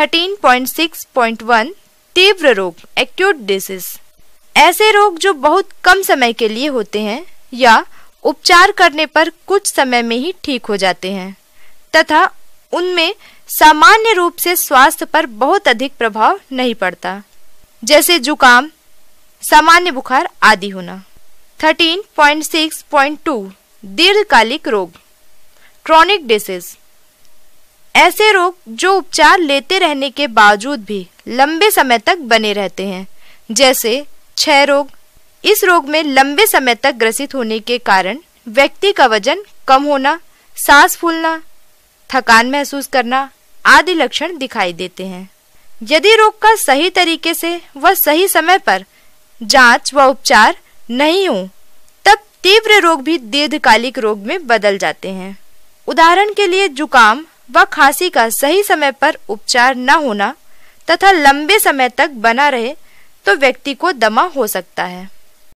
13.6.1 तीव्र रोग acute disease ऐसे रोग जो बहुत कम समय के लिए होते हैं या उपचार करने पर कुछ समय में ही ठीक हो जाते हैं तथा उनमें सामान्य रूप से स्वास्थ्य पर बहुत अधिक प्रभाव नहीं पड़ता जैसे जुकाम सामान्य बुखार आदि होना 13.6.2 दीर्घकालिक रोग क्रॉनिक डिसीज ऐसे रोग जो उपचार लेते रहने के बावजूद भी लंबे समय तक बने रहते हैं जैसे क्षय रोग इस रोग में लंबे समय तक ग्रसित होने के कारण व्यक्ति का वजन कम होना सांस फूलना थकान महसूस करना आदि लक्षण दिखाई देते हैं यदि रोग का सही तरीके से व सही समय पर जांच व उपचार नहीं हो तब तीव्र रोग भी दीर्घकालिक रोग में बदल जाते हैं उदाहरण के लिए जुकाम व खांसी का सही समय पर उपचार न होना तथा लंबे समय तक बना रहे तो व्यक्ति को दमा हो सकता है